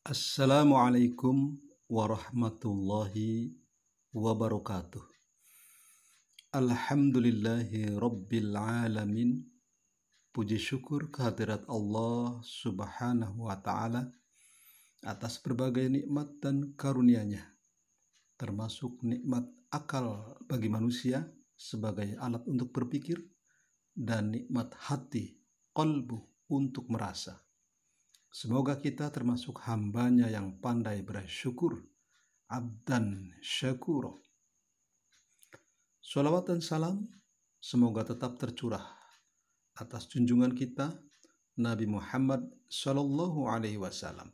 Assalamualaikum warahmatullahi wabarakatuh. Alhamdulillahi rabbil alamin. Puji syukur kehadirat Allah Subhanahu wa taala atas berbagai nikmat dan karunia-Nya, termasuk nikmat akal bagi manusia sebagai alat untuk berpikir dan nikmat hati, kolbu untuk merasa. Semoga kita termasuk hambanya yang pandai bersyukur. Abdan syukur. Salawat dan salam semoga tetap tercurah atas junjungan kita Nabi Muhammad shallallahu Alaihi Wasallam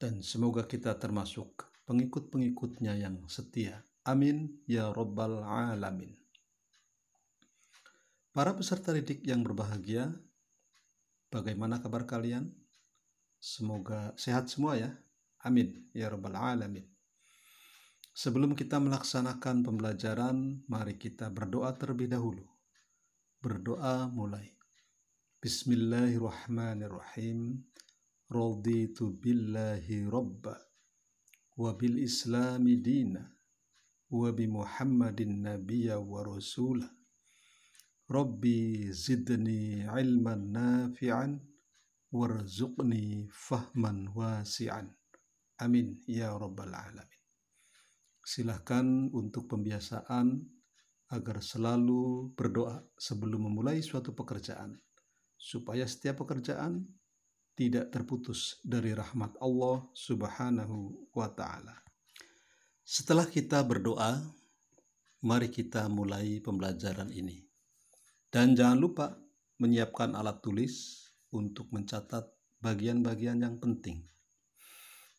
dan semoga kita termasuk pengikut-pengikutnya yang setia. Amin ya robbal Alamin. Para peserta didik yang berbahagia, bagaimana kabar kalian? Semoga sehat semua ya. Amin. Ya Rabbal Alamin. Sebelum kita melaksanakan pembelajaran, mari kita berdoa terlebih dahulu. Berdoa mulai. Bismillahirrahmanirrahim. Raditu billahi rabba wabil islami dina wa muhammadin nabiya wa rasulah. Rabbi zidni ilman nafi'an warzuqni fahman wasi'an. Amin ya rabbal alamin. Silahkan untuk pembiasaan agar selalu berdoa sebelum memulai suatu pekerjaan supaya setiap pekerjaan tidak terputus dari rahmat Allah Subhanahu wa taala. Setelah kita berdoa, mari kita mulai pembelajaran ini. Dan jangan lupa menyiapkan alat tulis untuk mencatat bagian-bagian yang penting.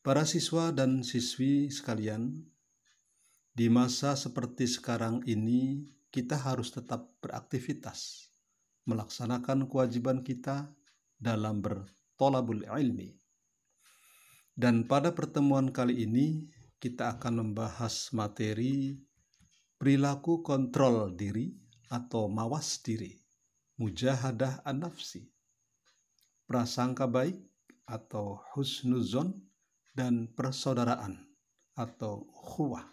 Para siswa dan siswi sekalian, di masa seperti sekarang ini, kita harus tetap beraktivitas, melaksanakan kewajiban kita dalam bertolabul ilmi. Dan pada pertemuan kali ini, kita akan membahas materi perilaku kontrol diri atau mawas diri, mujahadah an-nafsi prasangka baik atau husnuzon dan persaudaraan atau khuwah.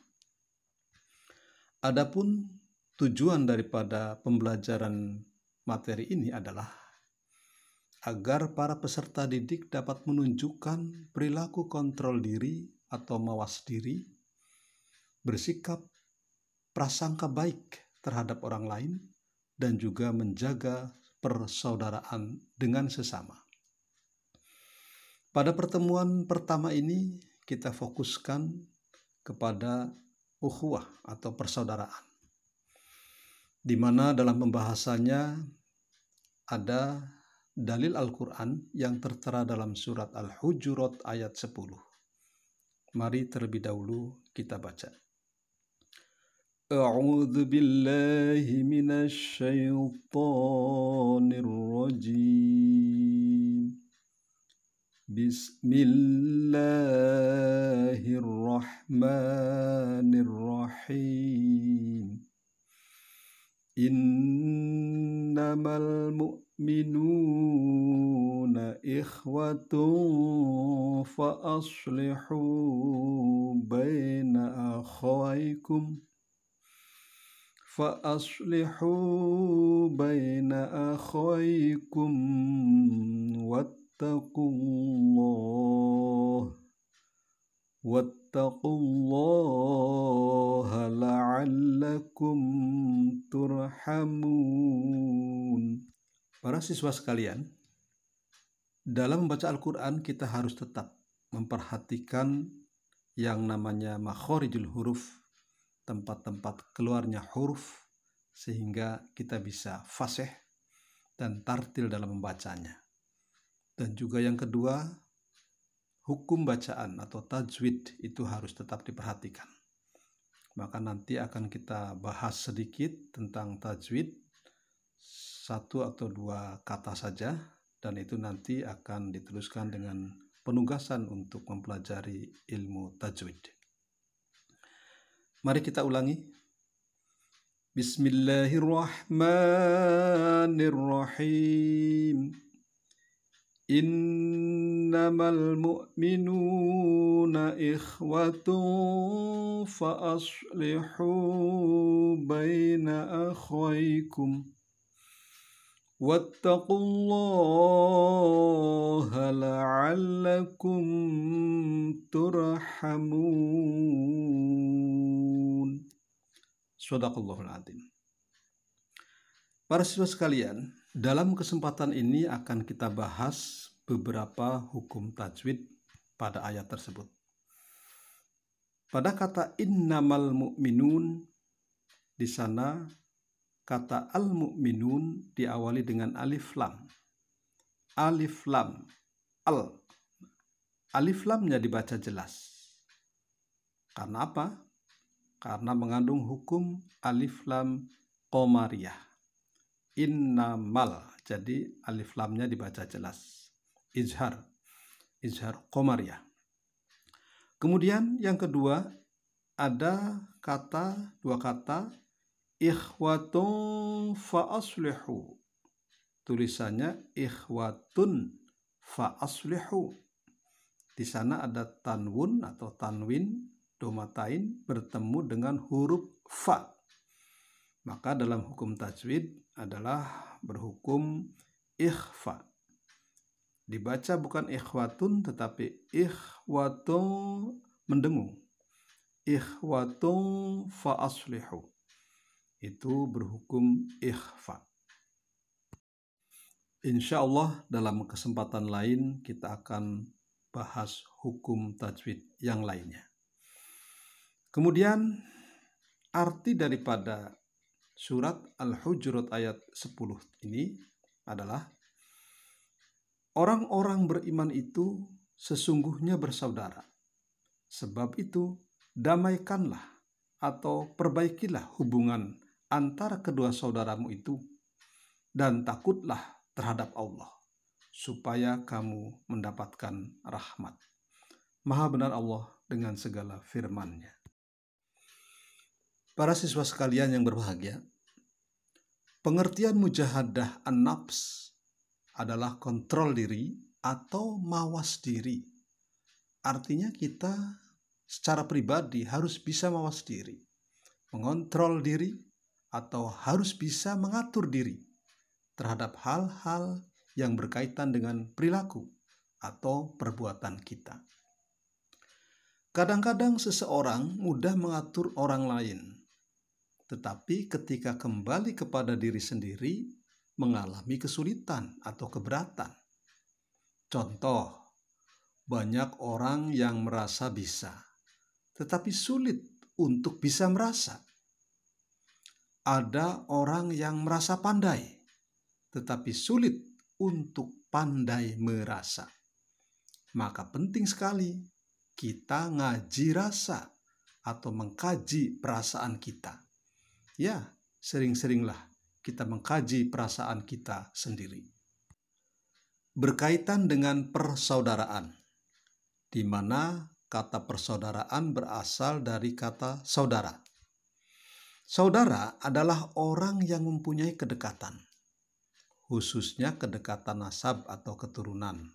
Adapun tujuan daripada pembelajaran materi ini adalah agar para peserta didik dapat menunjukkan perilaku kontrol diri atau mawas diri, bersikap prasangka baik terhadap orang lain, dan juga menjaga persaudaraan dengan sesama. Pada pertemuan pertama ini, kita fokuskan kepada ukhuwah atau persaudaraan, di mana dalam pembahasannya ada dalil Al-Quran yang tertera dalam surat Al-Hujurat ayat 10. Mari terlebih dahulu kita baca. أعوذ بالله من الشيطان الرجيم بسم الله الرحمن الرحيم إنما المؤمنون إخوة فأصلحوا بين أخويكم ۖ فأصلحوا بين أخويكم واتقوا الله واتقوا الله لعلكم ترحمون. Para siswa sekalian, dalam membaca Al-Quran kita harus tetap memperhatikan yang namanya makhorijul huruf tempat-tempat keluarnya huruf sehingga kita bisa fasih dan tartil dalam membacanya. Dan juga yang kedua, hukum bacaan atau tajwid itu harus tetap diperhatikan. Maka nanti akan kita bahas sedikit tentang tajwid satu atau dua kata saja dan itu nanti akan diteruskan dengan penugasan untuk mempelajari ilmu tajwid. Mari kita ulangi. Bismillahirrahmanirrahim. Innamal mu'minuna ikhwatun fa aslihu baina akhwaykum. واتقوا الله لعلكم ترحمون الله العظيم Para siswa sekalian, dalam kesempatan ini akan kita bahas beberapa hukum tajwid pada ayat tersebut. Pada kata innamal mu'minun di sana kata al-mu'minun diawali dengan alif lam. Alif lam, al. Alif lamnya dibaca jelas. Karena apa? Karena mengandung hukum alif lam komariah. Innamal. Jadi alif lamnya dibaca jelas. Izhar. Izhar komariah. Kemudian yang kedua ada kata dua kata ikhwatun faaslihu tulisannya ikhwatun faaslihu di sana ada tanwun atau tanwin domatain bertemu dengan huruf fa maka dalam hukum tajwid adalah berhukum ikhfa dibaca bukan ikhwatun tetapi ikhwatun mendengung ikhwatun faaslihu itu berhukum ikhfa. Insya Allah dalam kesempatan lain kita akan bahas hukum tajwid yang lainnya. Kemudian arti daripada surat Al-Hujurat ayat 10 ini adalah orang-orang beriman itu sesungguhnya bersaudara. Sebab itu damaikanlah atau perbaikilah hubungan antara kedua saudaramu itu dan takutlah terhadap Allah supaya kamu mendapatkan rahmat. Maha benar Allah dengan segala firman-Nya. Para siswa sekalian yang berbahagia, pengertian mujahadah an-nafs adalah kontrol diri atau mawas diri. Artinya kita secara pribadi harus bisa mawas diri, mengontrol diri, atau harus bisa mengatur diri terhadap hal-hal yang berkaitan dengan perilaku atau perbuatan kita. Kadang-kadang seseorang mudah mengatur orang lain, tetapi ketika kembali kepada diri sendiri, mengalami kesulitan atau keberatan. Contoh, banyak orang yang merasa bisa, tetapi sulit untuk bisa merasa ada orang yang merasa pandai, tetapi sulit untuk pandai merasa. Maka penting sekali kita ngaji rasa atau mengkaji perasaan kita. Ya, sering-seringlah kita mengkaji perasaan kita sendiri. Berkaitan dengan persaudaraan, di mana kata persaudaraan berasal dari kata saudara Saudara adalah orang yang mempunyai kedekatan, khususnya kedekatan nasab atau keturunan.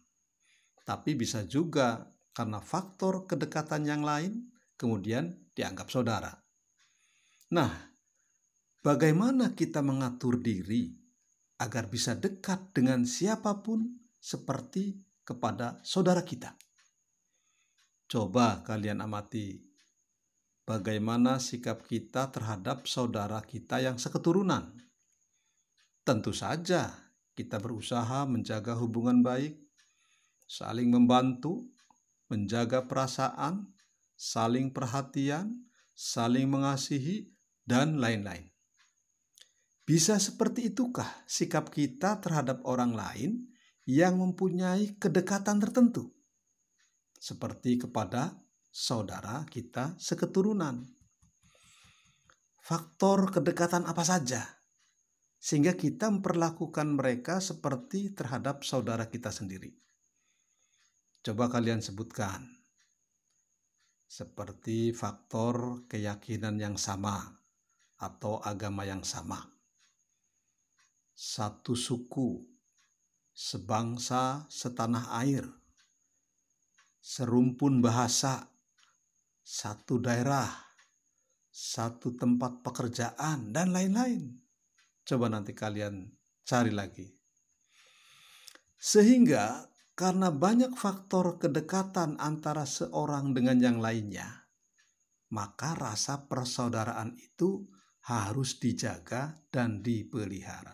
Tapi bisa juga karena faktor kedekatan yang lain, kemudian dianggap saudara. Nah, bagaimana kita mengatur diri agar bisa dekat dengan siapapun seperti kepada saudara kita? Coba kalian amati bagaimana sikap kita terhadap saudara kita yang seketurunan. Tentu saja, kita berusaha menjaga hubungan baik, saling membantu, menjaga perasaan, saling perhatian, saling mengasihi, dan lain-lain. Bisa seperti itukah sikap kita terhadap orang lain yang mempunyai kedekatan tertentu, seperti kepada saudara kita seketurunan. Faktor kedekatan apa saja sehingga kita memperlakukan mereka seperti terhadap saudara kita sendiri. Coba kalian sebutkan. Seperti faktor keyakinan yang sama atau agama yang sama. Satu suku, sebangsa, setanah air, serumpun bahasa, satu daerah, satu tempat pekerjaan, dan lain-lain. Coba nanti kalian cari lagi. Sehingga karena banyak faktor kedekatan antara seorang dengan yang lainnya, maka rasa persaudaraan itu harus dijaga dan dipelihara.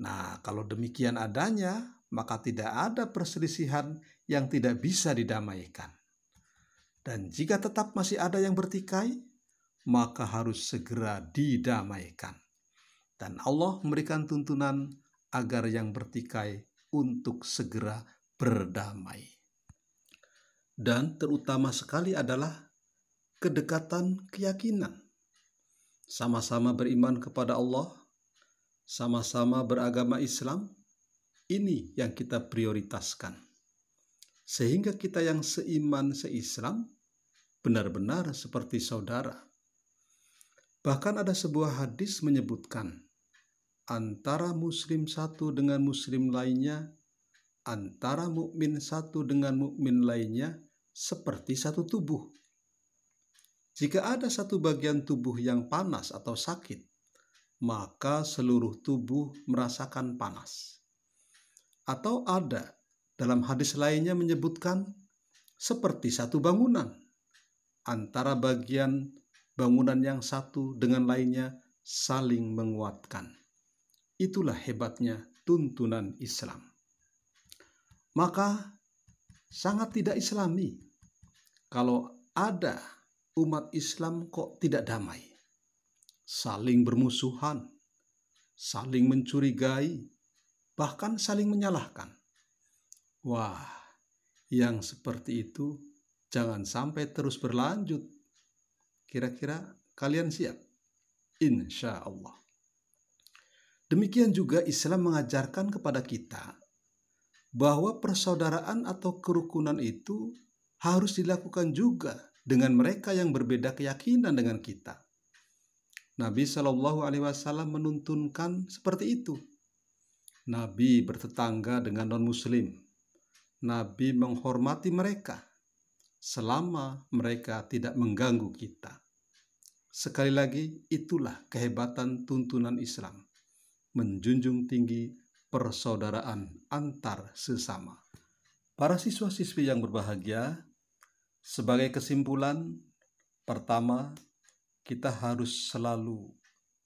Nah, kalau demikian adanya, maka tidak ada perselisihan yang tidak bisa didamaikan. Dan jika tetap masih ada yang bertikai, maka harus segera didamaikan. Dan Allah memberikan tuntunan agar yang bertikai untuk segera berdamai. Dan terutama sekali adalah kedekatan keyakinan. Sama-sama beriman kepada Allah, sama-sama beragama Islam, ini yang kita prioritaskan. Sehingga kita yang seiman seislam benar-benar seperti saudara. Bahkan ada sebuah hadis menyebutkan antara muslim satu dengan muslim lainnya, antara mukmin satu dengan mukmin lainnya seperti satu tubuh. Jika ada satu bagian tubuh yang panas atau sakit, maka seluruh tubuh merasakan panas. Atau ada dalam hadis lainnya menyebutkan seperti satu bangunan antara bagian bangunan yang satu dengan lainnya saling menguatkan. Itulah hebatnya tuntunan Islam. Maka sangat tidak islami kalau ada umat Islam kok tidak damai. Saling bermusuhan, saling mencurigai, bahkan saling menyalahkan. Wah, yang seperti itu Jangan sampai terus berlanjut. Kira-kira kalian siap? Insya Allah. Demikian juga Islam mengajarkan kepada kita bahwa persaudaraan atau kerukunan itu harus dilakukan juga dengan mereka yang berbeda keyakinan dengan kita. Nabi Shallallahu Alaihi Wasallam menuntunkan seperti itu. Nabi bertetangga dengan non-Muslim. Nabi menghormati mereka selama mereka tidak mengganggu kita. Sekali lagi, itulah kehebatan tuntunan Islam, menjunjung tinggi persaudaraan antar sesama. Para siswa-siswi yang berbahagia, sebagai kesimpulan, pertama, kita harus selalu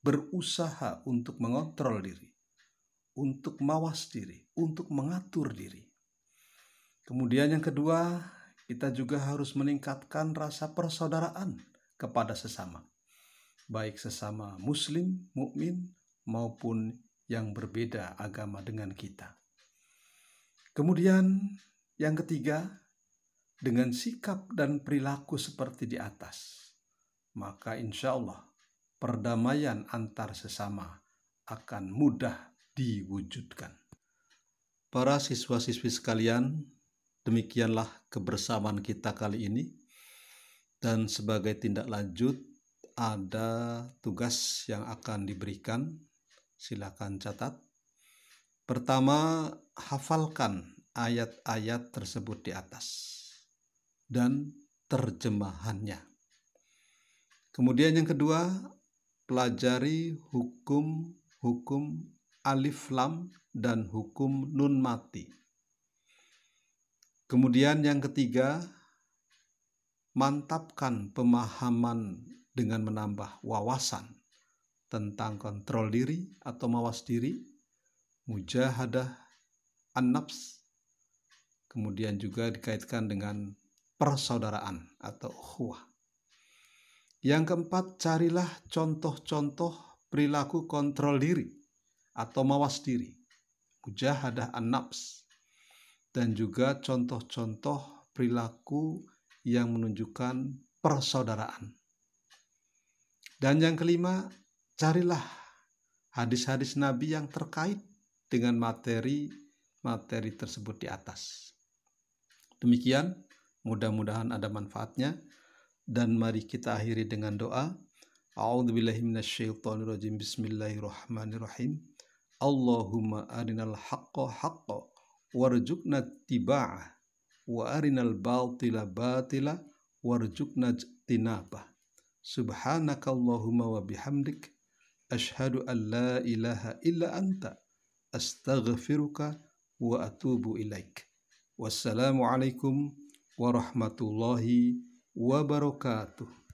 berusaha untuk mengontrol diri, untuk mawas diri, untuk mengatur diri. Kemudian yang kedua, kita juga harus meningkatkan rasa persaudaraan kepada sesama, baik sesama Muslim, mukmin, maupun yang berbeda agama dengan kita. Kemudian, yang ketiga, dengan sikap dan perilaku seperti di atas, maka insya Allah perdamaian antar sesama akan mudah diwujudkan. Para siswa-siswi sekalian, Demikianlah kebersamaan kita kali ini. Dan sebagai tindak lanjut, ada tugas yang akan diberikan. Silakan catat. Pertama, hafalkan ayat-ayat tersebut di atas dan terjemahannya. Kemudian yang kedua, pelajari hukum-hukum alif lam dan hukum nun mati. Kemudian yang ketiga, mantapkan pemahaman dengan menambah wawasan tentang kontrol diri atau mawas diri, mujahadah, an-nafs, kemudian juga dikaitkan dengan persaudaraan atau huwa. Yang keempat, carilah contoh-contoh perilaku kontrol diri atau mawas diri, mujahadah an-nafs, dan juga contoh-contoh perilaku yang menunjukkan persaudaraan. Dan yang kelima, carilah hadis-hadis Nabi yang terkait dengan materi-materi tersebut di atas. Demikian, mudah-mudahan ada manfaatnya. Dan mari kita akhiri dengan doa. A'udzubillahiminasyaitonirrojim. Bismillahirrahmanirrahim. Allahumma arinal haqqa haqqa warjukna tiba'ah wa arinal batila batila warjukna tinabah subhanakallahumma wa bihamdik ashhadu an la ilaha illa anta astaghfiruka wa atubu ilaik wassalamu alaikum warahmatullahi wabarakatuh